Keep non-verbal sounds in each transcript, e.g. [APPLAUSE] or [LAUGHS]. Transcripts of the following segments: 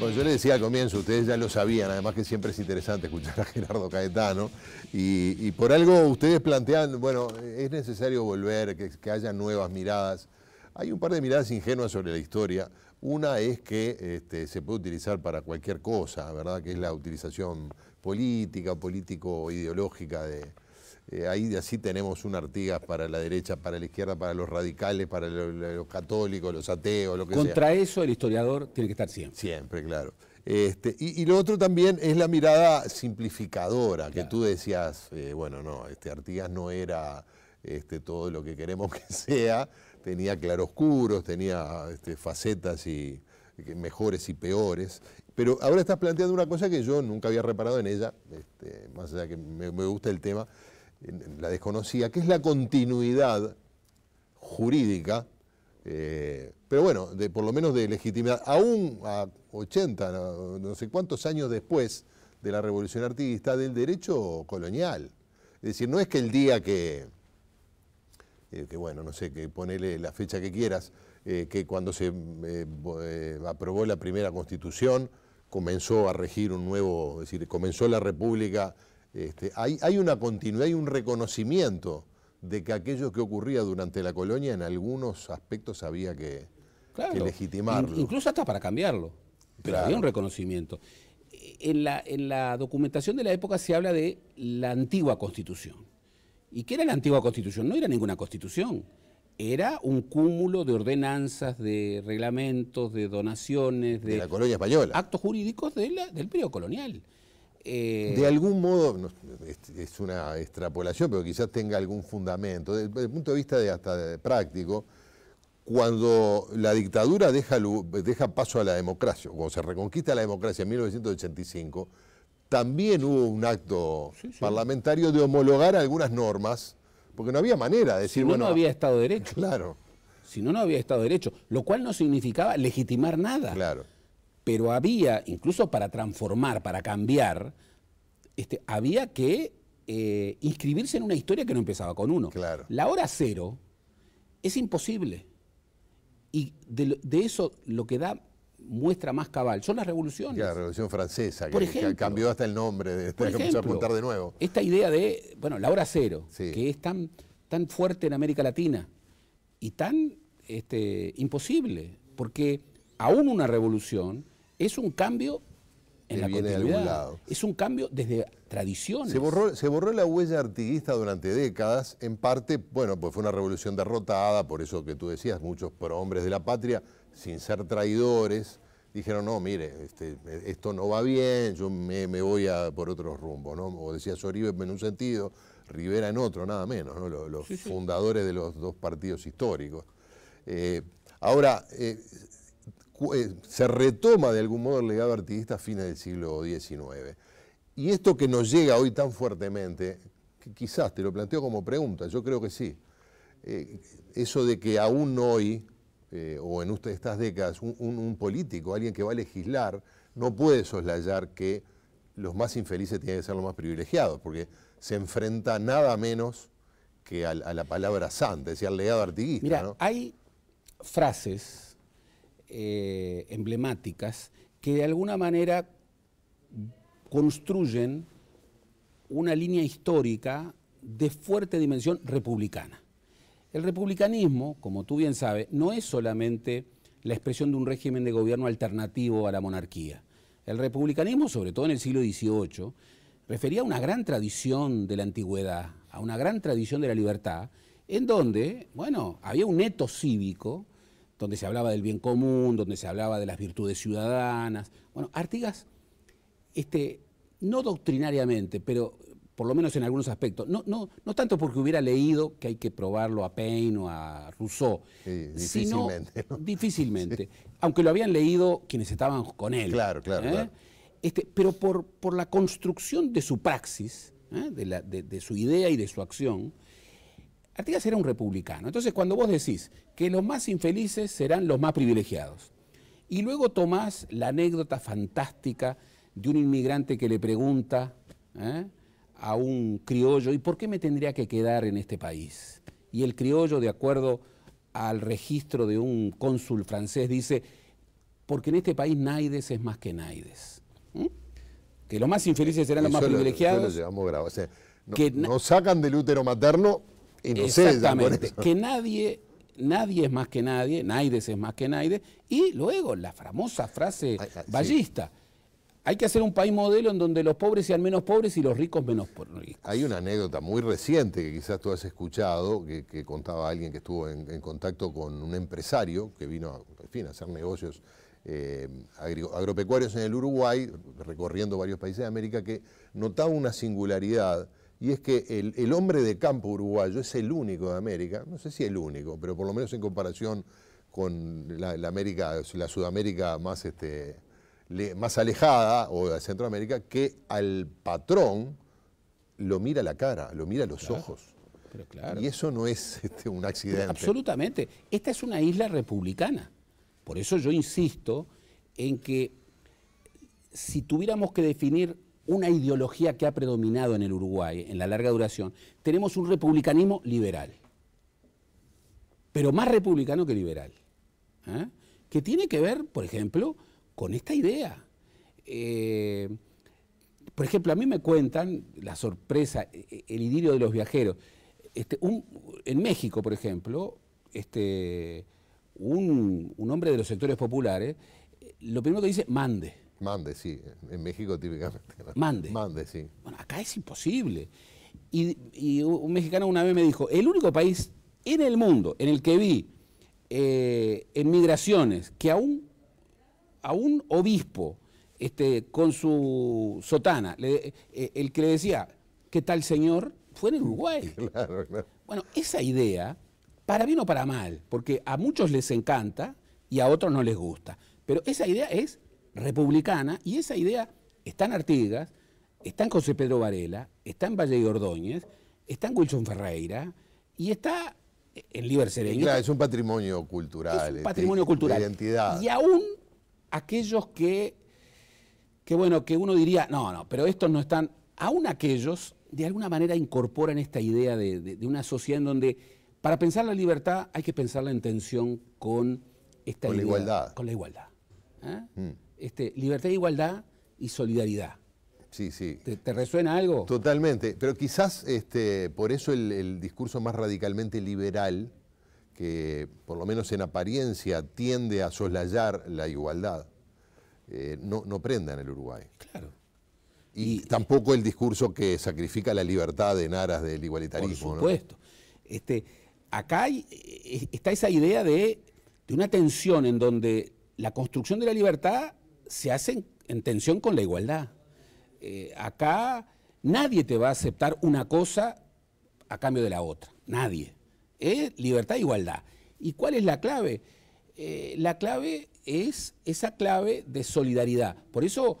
Bueno, yo le decía al comienzo, ustedes ya lo sabían, además que siempre es interesante escuchar a Gerardo Caetano, y, por algo ustedes plantean, bueno, es necesario volver, que, haya nuevas miradas. Hay un par de miradas ingenuas sobre la historia. Una es que este, se puede utilizar para cualquier cosa, ¿verdad? Que es la utilización política, político-ideológica de, eh, ahí así tenemos un Artigas para la derecha, para la izquierda, para los radicales, para los, católicos, los ateos, lo que Contra sea. Contra eso el historiador tiene que estar siempre. Siempre, claro. Este, y, lo otro también es la mirada simplificadora, que tú decías, eh, bueno, no, este Artigas no era este, todo lo que queremos que [LAUGHS] sea, tenía claroscuros, tenía este, facetas y mejores y peores. Pero ahora estás planteando una cosa que yo nunca había reparado en ella, más allá que me gusta el tema, la desconocía, que es la continuidad jurídica, eh, pero bueno, por lo menos de legitimidad, aún a 80, no, sé cuántos años después de la revolución Artista, del derecho colonial. Es decir, no es que el día que, eh, que bueno, no sé, que ponele la fecha que quieras, eh, que cuando se aprobó la primera constitución comenzó a regir un nuevo, es decir, comenzó la república este, hay, una continuidad hay un reconocimiento de que aquello que ocurría durante la colonia en algunos aspectos había que, legitimarlo. Incluso hasta para cambiarlo, pero había un reconocimiento. En la, documentación de la época se habla de la antigua constitución. ¿Y qué era la antigua constitución? No era ninguna constitución era un cúmulo de ordenanzas, de reglamentos, de donaciones, de, la colonia española. actos jurídicos del periodo colonial. Eh, de algún modo, es una extrapolación, pero quizás tenga algún fundamento. Desde el punto de vista de hasta práctico, cuando la dictadura deja, deja paso a la democracia, cuando se reconquista la democracia en 1985, también hubo un acto parlamentario de homologar algunas normas, porque no había manera de decir, si no, bueno, no había Estado de Derecho. [LAUGHS] Claro. Si no, no había Estado de Derecho, lo cual no significaba legitimar nada. Claro pero había, incluso para transformar, para cambiar, este, había que eh, inscribirse en una historia que no empezaba con uno. Claro. La hora cero es imposible. Y de, eso lo que da muestra más cabal son las revoluciones. La Revolución Francesa, que, cambió hasta el nombre, de, que a apuntar de nuevo. Esta idea de, bueno, la hora cero, que es tan, tan fuerte en América Latina y tan este, imposible, porque aún una revolución es un cambio en la continuidad Es un cambio desde tradiciones. Se borró, la huella artiguista durante décadas, en parte, bueno, pues fue una revolución derrotada, por eso que tú decías, muchos hombres de la patria, sin ser traidores, dijeron, no, mire, este, esto no va bien, yo me, voy a por otros rumbos, ¿no? O decía Oribe en un sentido, Rivera en otro, nada menos, ¿no? Los, fundadores de los dos partidos históricos. Eh, ahora, eh, eh, se retoma de algún modo el legado artiguista a fines del siglo XIX. Y esto que nos llega hoy tan fuertemente, quizás te lo planteo como pregunta, yo creo que sí, eh, eso de que aún hoy, eh, o en estas décadas, un, político, alguien que va a legislar, no puede soslayar que los más infelices tienen que ser los más privilegiados, porque se enfrenta nada menos que a, la palabra santa, es decir, al legado artiguista. Mira, hay frases eh, emblemáticas que de alguna manera construyen una línea histórica de fuerte dimensión republicana. El republicanismo, como tú bien sabes, no es solamente la expresión de un régimen de gobierno alternativo a la monarquía. El republicanismo, sobre todo en el siglo XVIII, refería a una gran tradición de la antigüedad, a una gran tradición de la libertad, en donde, bueno, había un neto cívico donde se hablaba del bien común, donde se hablaba de las virtudes ciudadanas. Bueno, Artigas, este, no doctrinariamente, pero por lo menos en algunos aspectos, no, no, no tanto porque hubiera leído que hay que probarlo a Paine o a Rousseau, sí, difícilmente, [LAUGHS] difícilmente, aunque lo habían leído quienes estaban con él. Claro, claro. ¿eh? Este, pero por, por, la construcción de su praxis, ¿eh? de, de, su idea y de su acción, Artigas era un republicano. Entonces, cuando vos decís que los más infelices serán los más privilegiados, y luego tomás la anécdota fantástica de un inmigrante que le pregunta ¿eh? a un criollo, ¿y por qué me tendría que quedar en este país? Y el criollo, de acuerdo al registro de un cónsul francés, dice, porque en este país Naides es más que Naides. Que los más infelices serán los más privilegiados. nos sacan del útero materno Exactamente. que nadie, nadie es más que nadie, Naides es más que Naides. Y luego la famosa frase ballista. Hay que hacer un país modelo en donde los pobres sean menos pobres y los ricos menos ricos. Hay una anécdota muy reciente que quizás tú has escuchado, que, contaba alguien que estuvo en, contacto con un empresario que vino a, fin, a hacer negocios eh, agropecuarios en el Uruguay, recorriendo varios países de América, que notaba una singularidad y es que el, hombre de campo uruguayo es el único de América, no sé si el único, pero por lo menos en comparación con la, América, la Sudamérica más, este, más alejada o de Centroamérica, que al patrón lo mira la cara, lo mira los ojos. Y eso no es este, un accidente. absolutamente. Esta es una isla republicana. Por eso yo insisto en que si tuviéramos que definir una ideología que ha predominado en el Uruguay en la larga duración, tenemos un republicanismo liberal, pero más republicano que liberal, ¿eh? que tiene que ver, por ejemplo, con esta idea. Eh, por ejemplo, a mí me cuentan la sorpresa, e, e, el idilio de los viajeros. Este, en México, por ejemplo, este, un, un hombre de los sectores populares, eh, lo primero que dice, mande Mande, sí, en México típicamente. Mande. Mande, sí. Bueno, acá es imposible. Y, un mexicano una vez me dijo, el único país en el mundo en el que vi en eh, migraciones que a un, obispo este, con su sotana, eh, el que le decía, ¿qué tal señor? Fue en Uruguay. [LAUGHS] Claro, claro. Bueno, esa idea, para bien o para mal, porque a muchos les encanta y a otros no les gusta, pero esa idea es republicana, y esa idea está en Artigas, está en José Pedro Varela, está en Valle y Ordóñez, está en Wilson Ferreira y está eh, en Liber Sereño. Claro, es un patrimonio cultural. Es un este, patrimonio cultural. cultural. identidad. Y aún aquellos que, que, bueno, que uno diría, no, no, pero estos no están, aún aquellos de alguna manera incorporan esta idea de, una sociedad en donde para pensar la libertad hay que pensarla en tensión con esta con la igualdad. Con la igualdad. ¿eh? Mm. Este, libertad, igualdad y solidaridad. Sí, sí. ¿Te, resuena algo? Totalmente, pero quizás este, por eso el, discurso más radicalmente liberal, que por lo menos en apariencia tiende a soslayar la igualdad, eh, no, no prenda en el Uruguay. Claro. Y, eh, tampoco el discurso que sacrifica la libertad en aras del igualitarismo. Por supuesto. Este, acá eh, está esa idea de una tensión en donde la construcción de la libertad se hacen en tensión con la igualdad. Eh, acá nadie te va a aceptar una cosa a cambio de la otra, nadie. Es libertad e igualdad. ¿Y cuál es la clave? Eh, la clave es esa clave de solidaridad. Por eso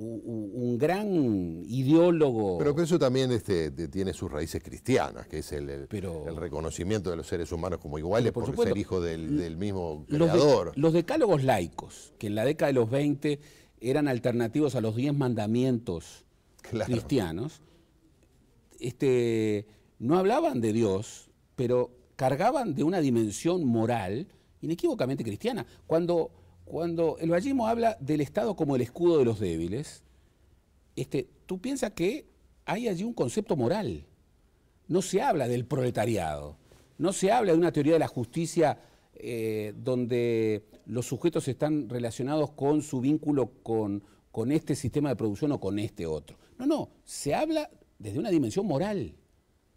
un gran ideólogo. Pero que eso también este, tiene sus raíces cristianas, que es el, reconocimiento de los seres humanos como iguales por, ser hijo del, mismo creador. Los, decálogos laicos, que en la década de los 20 eran alternativos a los 10 mandamientos cristianos, este, no hablaban de Dios, pero cargaban de una dimensión moral inequívocamente cristiana. Cuando cuando el vallismo habla del Estado como el escudo de los débiles, este, tú piensas que hay allí un concepto moral. No se habla del proletariado, no se habla de una teoría de la justicia eh, donde los sujetos están relacionados con su vínculo con, con este sistema de producción o con este otro. No, no, se habla desde una dimensión moral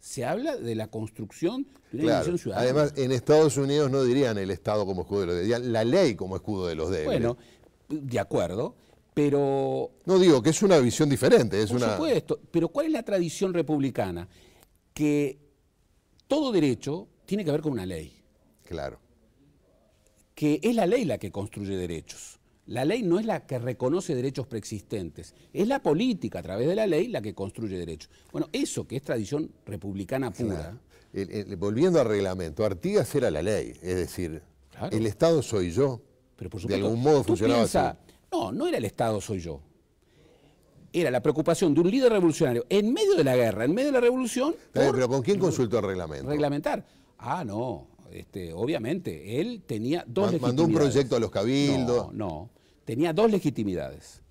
se habla de la construcción de una claro. ciudadana. Además, en Estados Unidos no dirían el Estado como escudo de los derechos, dirían la ley como escudo de los derechos. Bueno, de acuerdo, pero... No digo que es una visión diferente, es una... supuesto, pero ¿cuál es la tradición republicana? Que todo derecho tiene que ver con una ley. Claro. Que es la ley la que construye derechos. La ley no es la que reconoce derechos preexistentes, es la política a través de la ley la que construye derechos. Bueno, eso que es tradición republicana pura. volviendo al reglamento, Artigas era la ley, es decir, el Estado soy yo. Pero por supuesto, de algún modo funcionaba No, no era el Estado soy yo. Era la preocupación de un líder revolucionario en medio de la guerra, en medio de la revolución. Pero, ¿con quién consultó el reglamento? Reglamentar. Ah, no, este, obviamente, él tenía dos Mandó un proyecto a los cabildos. No, no tenía dos legitimidades.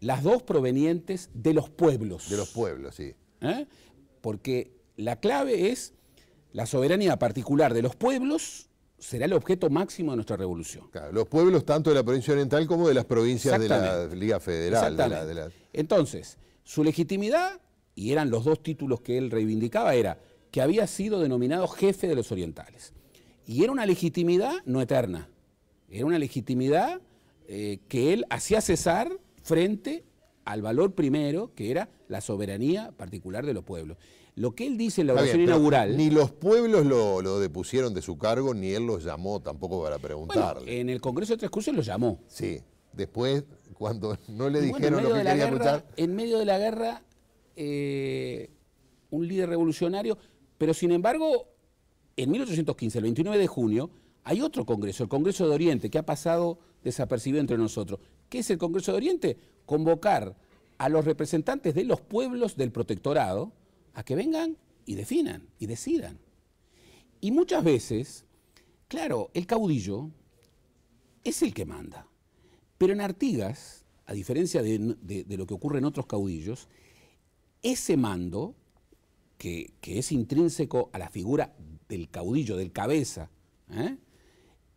Las dos provenientes de los pueblos. De los pueblos, sí. ¿Eh? Porque la clave es la soberanía particular de los pueblos será el objeto máximo de nuestra revolución. Claro, los pueblos tanto de la provincia oriental como de las provincias de la Liga Federal. Entonces, su legitimidad, y eran los dos títulos que él reivindicaba, era que había sido denominado jefe de los orientales. Y era una legitimidad no eterna, era una legitimidad eh, que él hacía cesar frente al valor primero, que era la soberanía particular de los pueblos. Lo que él dice en la oración inaugural. Ni los pueblos lo, depusieron de su cargo, ni él los llamó tampoco para preguntarle. en el Congreso de Tres Cruces los llamó. Sí. Después, cuando [LAUGHS] no le dijeron lo que quería escuchar. En medio de la guerra, eh, un líder revolucionario, pero sin embargo, en 1815, el 29 de junio, hay otro Congreso, el Congreso de Oriente, que ha pasado desapercibido entre nosotros. ¿Qué es el Congreso de Oriente? Convocar a los representantes de los pueblos del protectorado a que vengan y definan y decidan. Y muchas veces, claro, el caudillo es el que manda. Pero en Artigas, a diferencia de, lo que ocurre en otros caudillos, ese mando, que, es intrínseco a la figura del caudillo, del cabeza, ¿eh?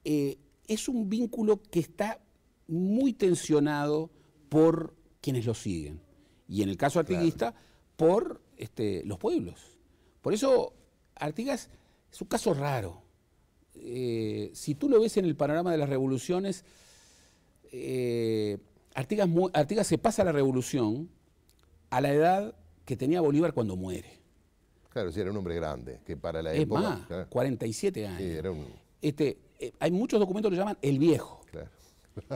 eh es un vínculo que está muy tensionado por quienes lo siguen. Y en el caso artiguista, por este, los pueblos. Por eso, Artigas es un caso raro. Eh, si tú lo ves en el panorama de las revoluciones, eh, Artigas, Artigas, se pasa a la revolución a la edad que tenía Bolívar cuando muere. Claro, si era un hombre grande, que para la es época... Más, 47 años. Sí, era un... este, eh, hay muchos documentos que lo llaman el viejo.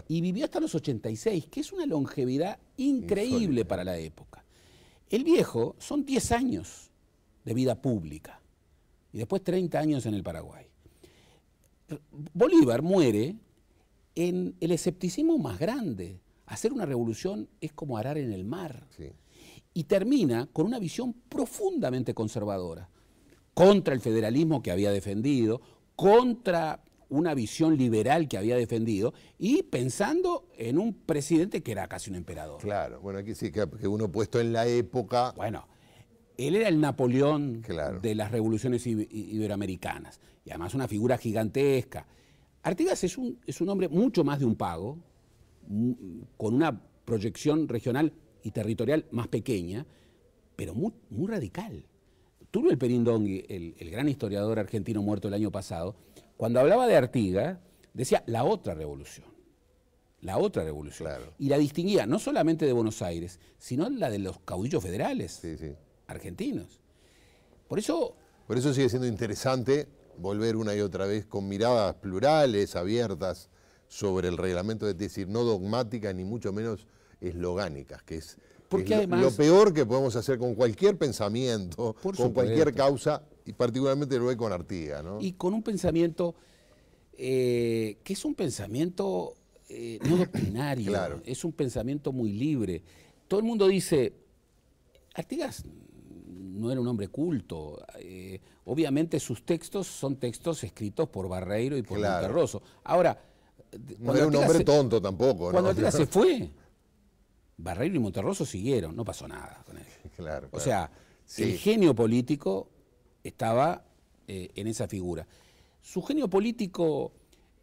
y vivió hasta los 86, que es una longevidad increíble para la época. El viejo son 10 años de vida pública y después 30 años en el Paraguay. Bolívar muere en el escepticismo más grande. Hacer una revolución es como arar en el mar. Y termina con una visión profundamente conservadora, contra el federalismo que había defendido, contra una visión liberal que había defendido y pensando en un presidente que era casi un emperador. Claro, bueno, aquí sí, que uno puesto en la época. Bueno, él era el Napoleón de las revoluciones iberoamericanas y además una figura gigantesca. Artigas es un, hombre mucho más de un pago, con una proyección regional y territorial más pequeña, pero muy, radical. Tulio el Perindongui, el gran historiador argentino muerto el año pasado, cuando hablaba de Artiga, decía la otra revolución. La otra revolución. Y la distinguía no solamente de Buenos Aires, sino la de los caudillos federales argentinos. Por eso. Por eso sigue siendo interesante volver una y otra vez con miradas plurales, abiertas, sobre el reglamento, es decir, no dogmáticas ni mucho menos eslogánicas, que es, lo peor que podemos hacer con cualquier pensamiento, con cualquier causa y particularmente lo ve con Artiga, ¿no? Y con un pensamiento eh, que es un pensamiento eh, no doctrinario, es un pensamiento muy libre. Todo el mundo dice, Artigas no era un hombre culto. Eh, obviamente sus textos son textos escritos por Barreiro y por Monterroso. Ahora, no era un hombre tonto tampoco. Cuando Artigas se [LAUGHS] fue, Barreiro y Monterroso siguieron, no pasó nada con él. [LAUGHS] Claro, O sea, el genio político estaba eh, en esa figura. Su genio político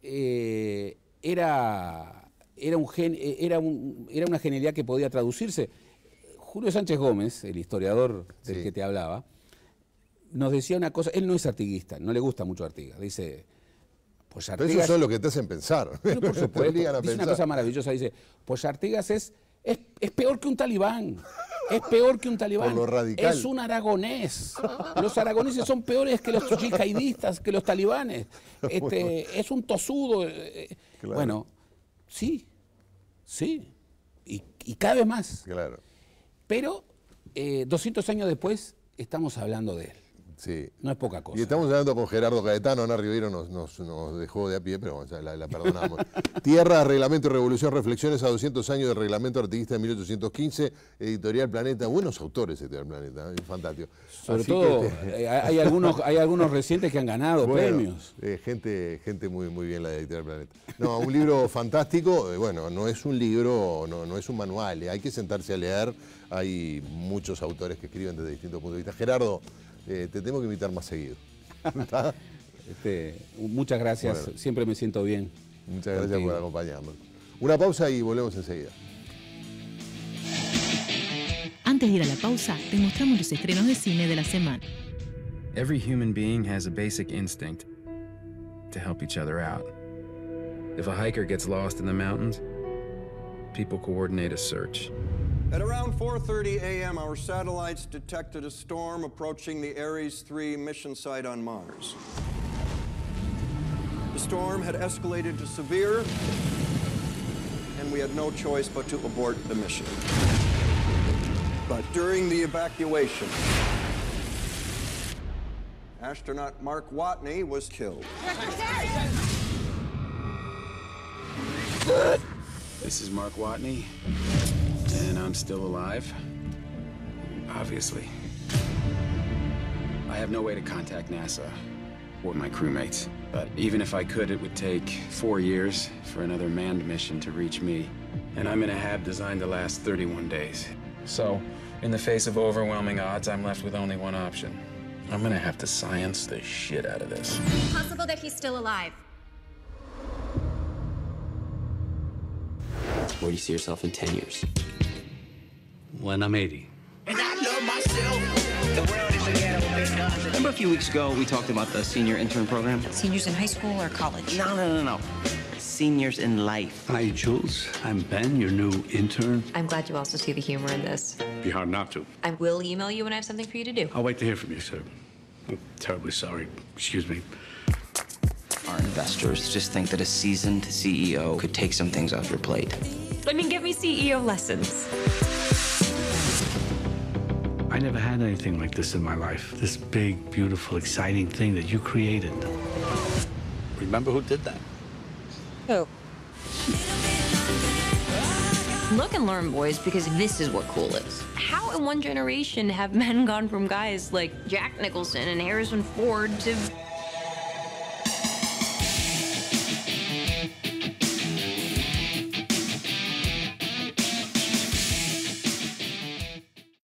eh, era, era, un eh, era, era una genialidad que podía traducirse. Julio Sánchez Gómez, el historiador del que te hablaba, nos decía una cosa, él no es artiguista, no le gusta mucho Artigas, dice... Pues Pero eso es lo que te hacen pensar. por [LAUGHS] supuesto, pensar. una cosa maravillosa, dice, pues Artigas es es, peor que un talibán. Es peor que un talibán. Es un aragonés. Los aragoneses son peores que los yihadistas, que los talibanes. [LAUGHS] Este, es un tosudo. Eh, eh, bueno, sí, sí. Y, cada vez más. Claro. Pero 200 eh, años después estamos hablando de él. No es poca cosa. Y estamos ¿eh? hablando con Gerardo Caetano, Ana Rivero nos, dejó de a pie, pero la, perdonamos. [LAUGHS] Tierra, Reglamento y Revolución, reflexiones a 200 años del Reglamento Artiguista de 1815, Editorial Planeta, buenos autores Editorial Planeta, ¿eh? fantástico. Sobre todo, este- eh, hay, algunos, hay algunos recientes que han ganado premios. gente gente muy, muy bien la de Editorial Planeta. No, un libro fantástico, bueno, no es un libro, no, es un manual, hay que sentarse a leer, hay muchos autores que escriben desde distintos puntos de vista. Gerardo, eh, te tengo que invitar más seguido. [LAUGHS] Este, muchas gracias, siempre me siento bien. Muchas gracias por acompañarnos. Una pausa y volvemos enseguida. Antes de ir a la pausa, te mostramos los estrenos de cine de la semana. Every human being has a basic instinct to help each other out. If a hiker gets lost in the mountains, people coordinate a search. At around 4.30 a.m., our satellites detected a storm approaching the Ares 3 mission site on Mars. The storm had escalated to severe, and we had no choice but to abort the mission. But during the evacuation, astronaut Mark Watney was killed. This is Mark Watney. And I'm still alive? Obviously. I have no way to contact NASA or my crewmates. But even if I could, it would take four years for another manned mission to reach me. And I'm in a hab designed to last 31 days. So, in the face of overwhelming odds, I'm left with only one option. I'm gonna have to science the shit out of this. It's possible that he's still alive. Where do you see yourself in 10 years? when I'm 80. And I love myself. The world is a ghetto. Remember a few weeks ago we talked about the senior intern program? Seniors in high school or college? No, no, no, no. Seniors in life. Hi, Jules. I'm Ben, your new intern. I'm glad you also see the humor in this. Be hard not to. I will email you when I have something for you to do. I'll wait to hear from you, sir. I'm terribly sorry. Excuse me our investors just think that a seasoned CEO could take some things off your plate. I mean, give me CEO lessons. I never had anything like this in my life. This big, beautiful, exciting thing that you created. Remember who did that? Who? Look and learn, boys, because this is what cool is. How in one generation have [LAUGHS] men gone from guys like Jack Nicholson and Harrison Ford to